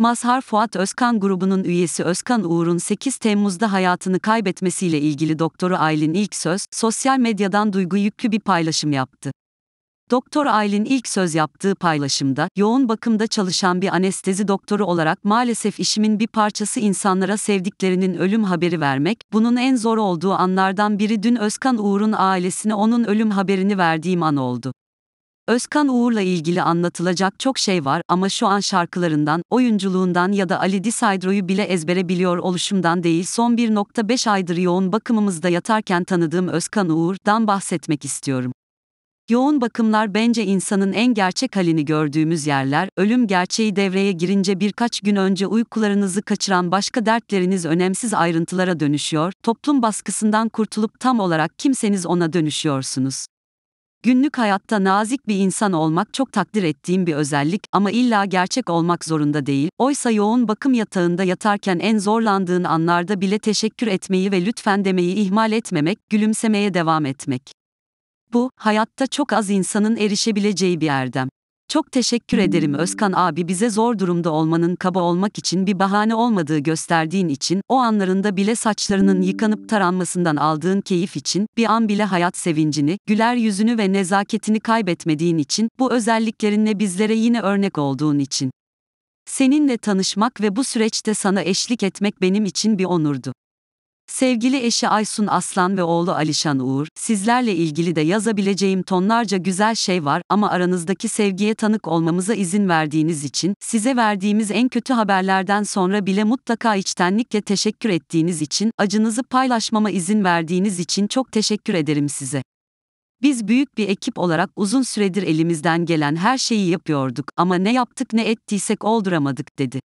Mazhar Fuat Özkan grubunun üyesi Özkan Uğur'un 8 Temmuz'da hayatını kaybetmesiyle ilgili doktoru Aylin Söz, sosyal medyadan duygu yüklü bir paylaşım yaptı. Doktor Aylin ilk söz yaptığı paylaşımda, yoğun bakımda çalışan bir anestezi doktoru olarak maalesef işimin bir parçası insanlara sevdiklerinin ölüm haberi vermek, bunun en zor olduğu anlardan biri dün Özkan Uğur'un ailesine onun ölüm haberini verdiğim an oldu. Özkan Uğur'la ilgili anlatılacak çok şey var ama şu an şarkılarından, oyunculuğundan ya da Ali Disaydro'yu bile ezbere biliyor oluşumdan değil son 1.5 aydır yoğun bakımımızda yatarken tanıdığım Özkan Uğur'dan bahsetmek istiyorum. Yoğun bakımlar bence insanın en gerçek halini gördüğümüz yerler, ölüm gerçeği devreye girince birkaç gün önce uykularınızı kaçıran başka dertleriniz önemsiz ayrıntılara dönüşüyor, toplum baskısından kurtulup tam olarak kimseniz ona dönüşüyorsunuz. Günlük hayatta nazik bir insan olmak çok takdir ettiğim bir özellik ama illa gerçek olmak zorunda değil. Oysa yoğun bakım yatağında yatarken en zorlandığın anlarda bile teşekkür etmeyi ve lütfen demeyi ihmal etmemek, gülümsemeye devam etmek. Bu, hayatta çok az insanın erişebileceği bir erdem. Çok teşekkür ederim Özkan abi bize zor durumda olmanın kaba olmak için bir bahane olmadığı gösterdiğin için, o anlarında bile saçlarının yıkanıp taranmasından aldığın keyif için, bir an bile hayat sevincini, güler yüzünü ve nezaketini kaybetmediğin için, bu özelliklerinle bizlere yine örnek olduğun için. Seninle tanışmak ve bu süreçte sana eşlik etmek benim için bir onurdu. Sevgili eşi Aysun Aslan ve oğlu Alişan Uğur, sizlerle ilgili de yazabileceğim tonlarca güzel şey var ama aranızdaki sevgiye tanık olmamıza izin verdiğiniz için, size verdiğimiz en kötü haberlerden sonra bile mutlaka içtenlikle teşekkür ettiğiniz için, acınızı paylaşmama izin verdiğiniz için çok teşekkür ederim size. Biz büyük bir ekip olarak uzun süredir elimizden gelen her şeyi yapıyorduk ama ne yaptık ne ettiysek olduramadık dedi.